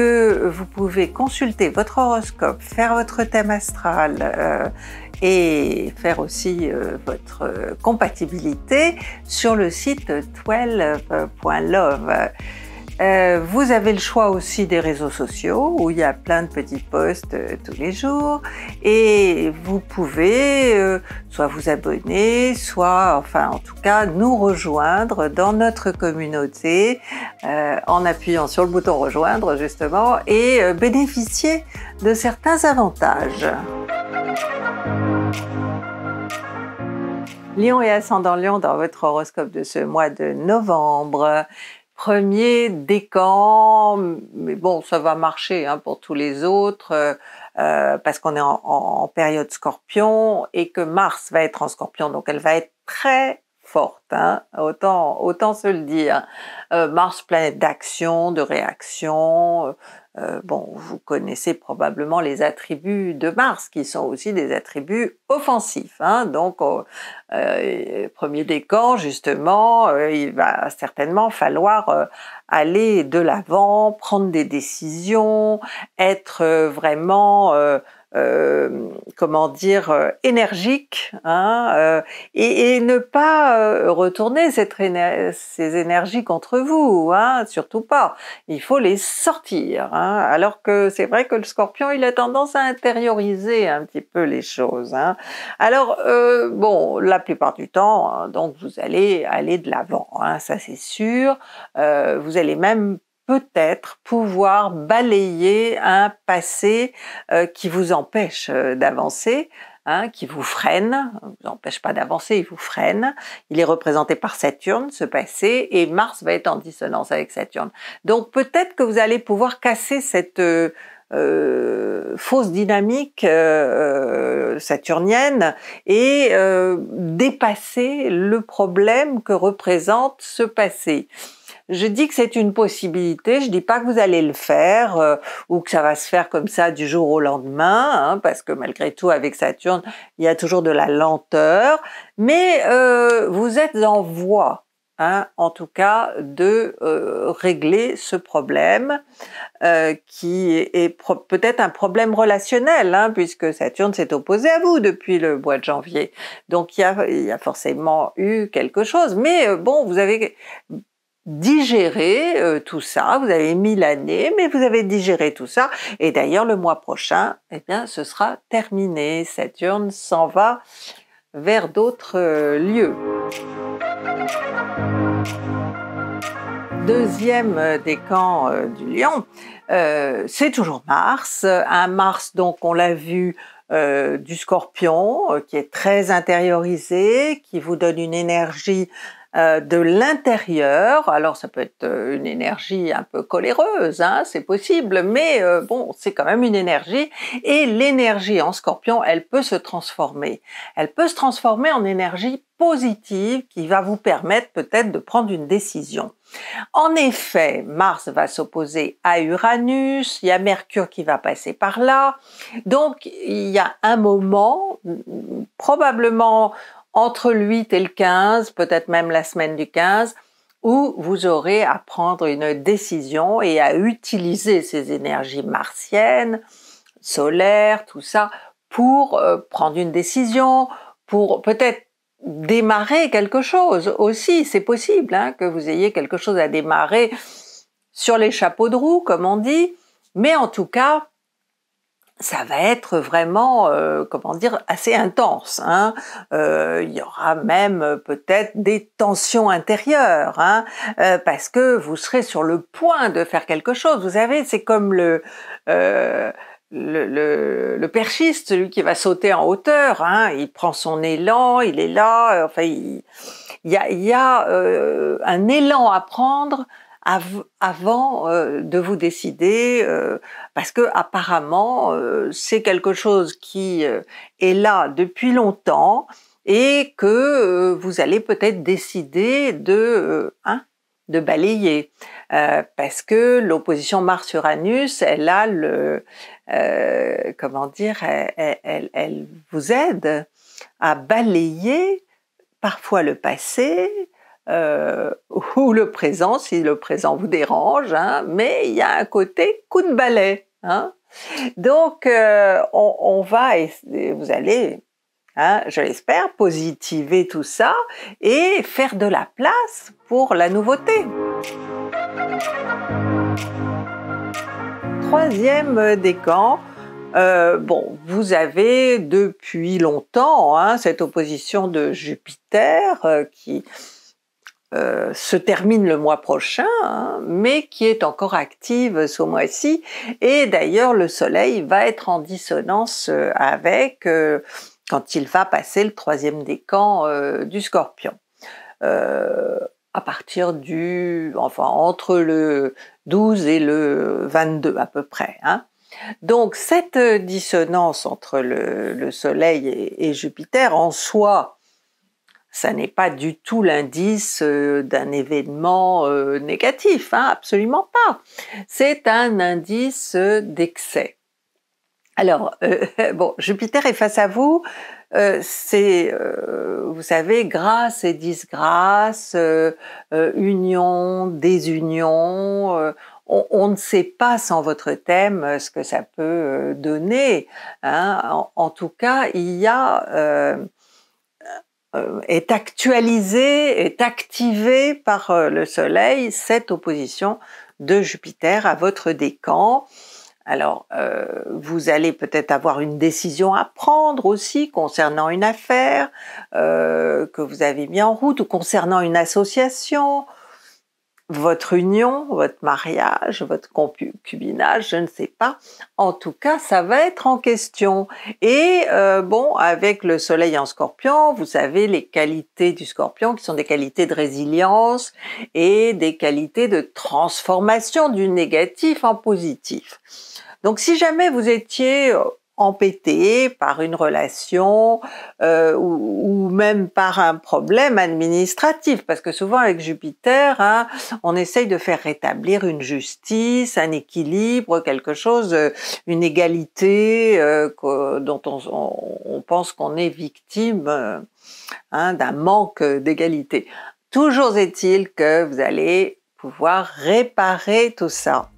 vous pouvez consulter votre horoscope, faire votre thème astral euh, et faire aussi euh, votre compatibilité sur le site 12.love. Euh, vous avez le choix aussi des réseaux sociaux où il y a plein de petits posts euh, tous les jours et vous pouvez euh, soit vous abonner, soit enfin en tout cas nous rejoindre dans notre communauté en appuyant sur le bouton rejoindre justement et bénéficier de certains avantages. Lion et ascendant Lion dans votre horoscope de ce mois de novembre premier décan, mais bon, ça va marcher hein, pour tous les autres, euh, euh, parce qu'on est en, période scorpion et que Mars va être en scorpion, donc elle va être très forte, hein, autant, autant se le dire. Euh, Mars, planète d'action, de réaction, euh, bon, vous connaissez probablement les attributs de Mars, qui sont aussi des attributs offensifs. Hein Donc, euh, euh premier décan, justement, euh, il va certainement falloir aller de l'avant, prendre des décisions, être vraiment... comment dire, énergique hein, et, ne pas retourner ces énergies contre vous, hein, surtout pas. Il faut les sortir. Hein. alors que c'est vrai que le scorpion, il a tendance à intérioriser un petit peu les choses. Hein. Alors, euh, bon, la plupart du temps, hein, donc vous allez aller de l'avant, ça c'est sûr. Euh, vous allez même peut-être pouvoir balayer un passé euh, qui vous empêche d'avancer. Hein, qui vous freine, vous empêche pas d'avancer, il vous freine. Il est représenté par Saturne, ce passé, et Mars va être en dissonance avec Saturne. Donc peut-être que vous allez pouvoir casser cette euh, euh, fausse dynamique euh, saturnienne et dépasser le problème que représente ce passé. Je dis que c'est une possibilité, je dis pas que vous allez le faire euh, ou que ça va se faire comme ça du jour au lendemain, hein, parce que malgré tout avec Saturne, il y a toujours de la lenteur, mais euh, vous êtes en voie. Hein, en tout cas, de euh, régler ce problème qui est, peut-être un problème relationnel, hein, puisque Saturne s'est opposé à vous depuis le mois de janvier. Donc il y a, forcément eu quelque chose, mais bon, vous avez digérer euh, tout ça. Vous avez mis l'année, mais vous avez digéré tout ça. Et d'ailleurs, le mois prochain, eh bien, ce sera terminé. Saturne s'en va vers d'autres euh, lieux. Deuxième euh, décan camps du lion, c'est toujours Mars. Un Mars, donc, on l'a vu du scorpion qui est très intériorisé, qui vous donne une énergie euh, de l'intérieur. Alors ça peut être euh, une énergie un peu coléreuse, hein, c'est possible, mais euh, bon, c'est quand même une énergie. Et l'énergie en scorpion, elle peut se transformer. Elle peut se transformer en énergie positive qui va vous permettre peut-être de prendre une décision. En effet, Mars va s'opposer à Uranus, il y a Mercure qui va passer par là, donc il y a un moment, probablement entre le 8 et le 15, peut-être même la semaine du 15, où vous aurez à prendre une décision et à utiliser ces énergies martiennes, solaires, tout ça, pour euh, prendre une décision, pour peut-être démarrer quelque chose aussi. C'est possible hein, que vous ayez quelque chose à démarrer sur les chapeaux de roue, comme on dit, mais en tout cas, ça va être vraiment, euh, comment dire, assez intense. Hein. Euh, il y aura même euh, peut-être des tensions intérieures, hein. parce que vous serez sur le point de faire quelque chose. Vous savez, c'est comme le le, le, perchiste, celui qui va sauter en hauteur, hein, il prend son élan, il est là, enfin, il y a, il y a un élan à prendre avant euh, de vous décider, euh, parce que apparemment euh, c'est quelque chose qui est là depuis longtemps et que vous allez peut-être décider de hein, de balayer parce que l'opposition Mars Uranus elle a le comment dire elle, vous aide à balayer parfois le passé euh, ou le présent si le présent vous dérange, hein, mais il y a un côté coup de balai. Hein. Donc euh, on, va, vous allez, hein, je l'espère, positiver tout ça et faire de la place pour la nouveauté. Troisième décan, euh, bon, vous avez depuis longtemps cette opposition de Jupiter euh, qui euh, se termine le mois prochain, hein, mais qui est encore active ce mois-ci. Et d'ailleurs, le Soleil va être en dissonance euh, avec euh, quand il va passer le troisième décan du Scorpion. à partir du, enfin, entre le 12 et le 22 à peu près. Hein. Donc cette dissonance entre le, Soleil et, Jupiter en soi ça n'est pas du tout l'indice euh, d'un événement euh, négatif, hein, absolument pas. C'est un indice d'excès. Alors, euh, bon, Jupiter est face à vous. c'est, vous savez, grâce et disgrâce, union, désunion. On, ne sait pas sans votre thème ce que ça peut donner. Hein. en, tout cas, il y a euh, est actualisée, est activée par euh, le Soleil, cette opposition de Jupiter à votre décan. Alors, euh, vous allez peut-être avoir une décision à prendre aussi concernant une affaire que vous avez mis en route ou concernant une association votre union, votre mariage, votre concubinage, je ne sais pas. En tout cas, ça va être en question. Et euh, bon, avec le soleil en scorpion, vous savez les qualités du scorpion qui sont des qualités de résilience et des qualités de transformation du négatif en positif. Donc si jamais vous étiez euh, empêté par une relation euh, ou, même par un problème administratif, parce que souvent avec Jupiter, hein, on essaye de faire rétablir une justice, un équilibre, quelque chose, euh, une égalité euh, dont on, pense qu'on est victime hein, d'un manque d'égalité. Toujours est-il que vous allez pouvoir réparer tout ça.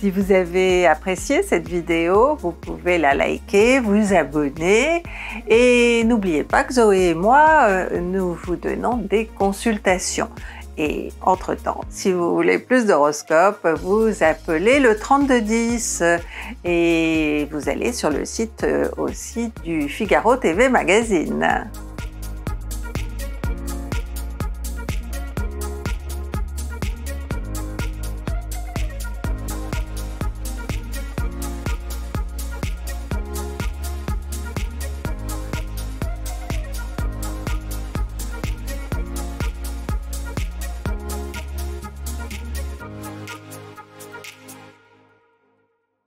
Si vous avez apprécié cette vidéo, vous pouvez la liker, vous abonner et n'oubliez pas que Zoé et moi, euh, nous vous donnons des consultations. Et entre-temps, si vous voulez plus d'horoscopes, vous appelez le 3210 et vous allez sur le site euh, aussi du Figaro TV Magazine.